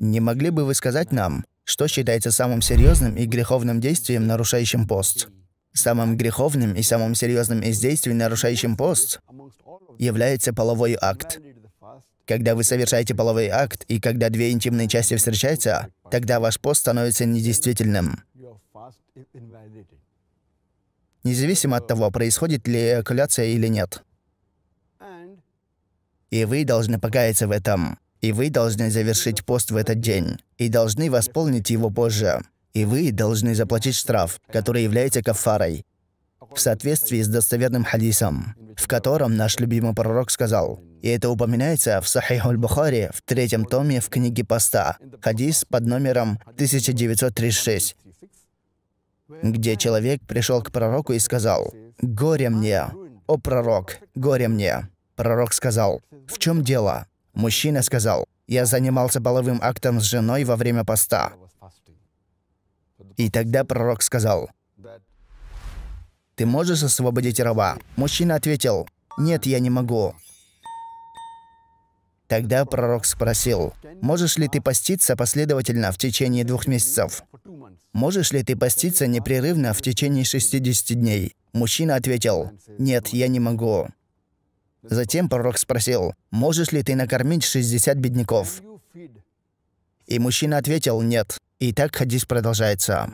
Не могли бы вы сказать нам, что считается самым серьезным и греховным действием, нарушающим пост? Самым греховным и самым серьезным из действий, нарушающим пост, является половой акт. Когда вы совершаете половой акт, и когда две интимные части встречаются, тогда ваш пост становится недействительным. Независимо от того, происходит ли эякуляция или нет. И вы должны покаяться в этом. И вы должны завершить пост в этот день, и должны восполнить его позже. И вы должны заплатить штраф, который является кафарой, в соответствии с достоверным хадисом, в котором наш любимый пророк сказал, и это упоминается в Сахих аль-Бухари в третьем томе в книге поста, хадис под номером 1936, где человек пришел к пророку и сказал, «Горе мне, о пророк, горе мне». Пророк сказал, «В чем дело?» Мужчина сказал, «Я занимался половым актом с женой во время поста». И тогда пророк сказал, «Ты можешь освободить раба?» Мужчина ответил, «Нет, я не могу». Тогда пророк спросил, «Можешь ли ты поститься последовательно в течение двух месяцев? Можешь ли ты поститься непрерывно в течение 60 дней?» Мужчина ответил, «Нет, я не могу». Затем пророк спросил, «Можешь ли ты накормить 60 бедняков?» И мужчина ответил, «Нет». И так хадис продолжается.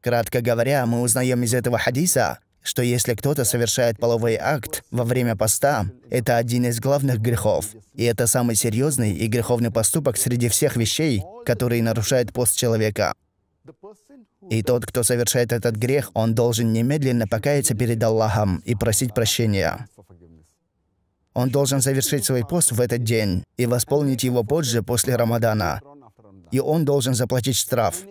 Кратко говоря, мы узнаем из этого хадиса, что если кто-то совершает половой акт во время поста, это один из главных грехов. И это самый серьезный и греховный поступок среди всех вещей, которые нарушает пост человека. И тот, кто совершает этот грех, он должен немедленно покаяться перед Аллахом и просить прощения. Он должен завершить свой пост в этот день и восполнить его позже, после Рамадана. И он должен заплатить штраф.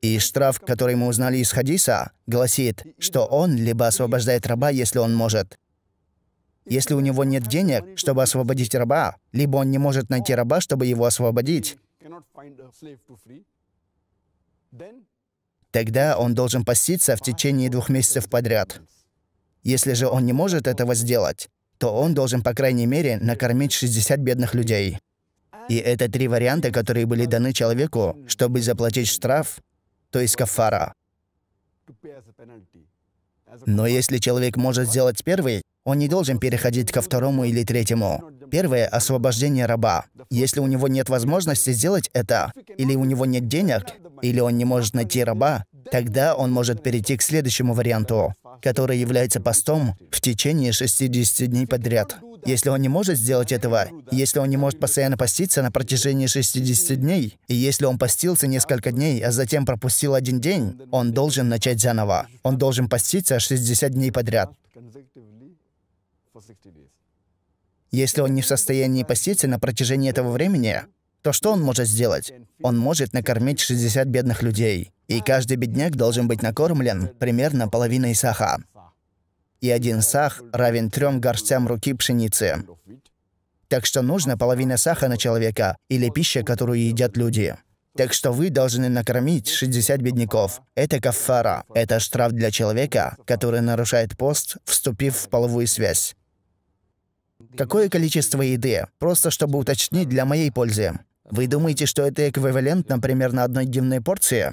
И штраф, который мы узнали из хадиса, гласит, что он либо освобождает раба, если он может. Если у него нет денег, чтобы освободить раба, либо он не может найти раба, чтобы его освободить. Тогда он должен поститься в течение двух месяцев подряд. Если же он не может этого сделать, то он должен, по крайней мере, накормить 60 бедных людей. И это три варианта, которые были даны человеку, чтобы заплатить штраф, то есть кафара. Но если человек может сделать первый, он не должен переходить ко второму или третьему. Первое – освобождение раба. Если у него нет возможности сделать это, или у него нет денег, или он не может найти раба, тогда он может перейти к следующему варианту, который является постом в течение 60 дней подряд. Если он не может сделать этого, если он не может постоянно поститься на протяжении 60 дней, и если он постился несколько дней, а затем пропустил один день, он должен начать заново. Он должен поститься 60 дней подряд. Если он не в состоянии поститься на протяжении этого времени, то что он может сделать? Он может накормить 60 бедных людей, и каждый бедняк должен быть накормлен примерно половиной саха. И один сах равен трем горстям руки пшеницы. Так что нужно половина саха на человека или пища, которую едят люди. Так что вы должны накормить 60 бедняков. Это кафара. Это штраф для человека, который нарушает пост, вступив в половую связь. Какое количество еды? Просто чтобы уточнить для моей пользы. Вы думаете, что это эквивалент, например, на одной дневной порции?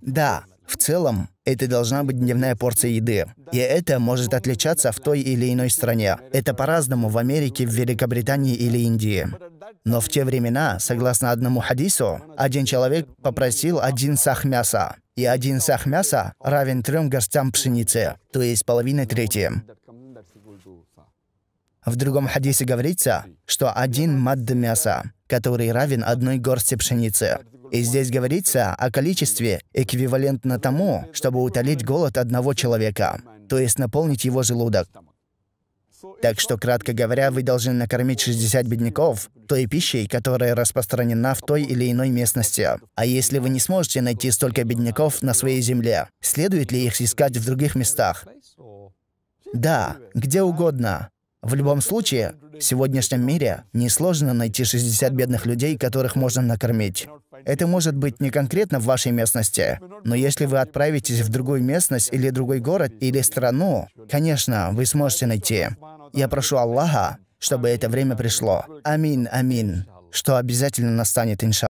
Да, в целом, это должна быть дневная порция еды. И это может отличаться в той или иной стране. Это по-разному в Америке, в Великобритании или Индии. Но в те времена, согласно одному хадису, один человек попросил один сах мяса. И один сах мяса равен трем горстям пшеницы, то есть половиной трети. В другом хадисе говорится, что один мадд мяса который равен одной горсти пшеницы. И здесь говорится о количестве, эквивалентно тому, чтобы утолить голод одного человека, то есть наполнить его желудок. Так что, кратко говоря, вы должны накормить 60 бедняков той пищей, которая распространена в той или иной местности. А если вы не сможете найти столько бедняков на своей земле, следует ли их искать в других местах? Да, где угодно. В любом случае, в сегодняшнем мире несложно найти 60 бедных людей, которых можно накормить. Это может быть не конкретно в вашей местности, но если вы отправитесь в другую местность или другой город или страну, конечно, вы сможете найти. Я прошу Аллаха, чтобы это время пришло. Амин, амин, что обязательно настанет, инша.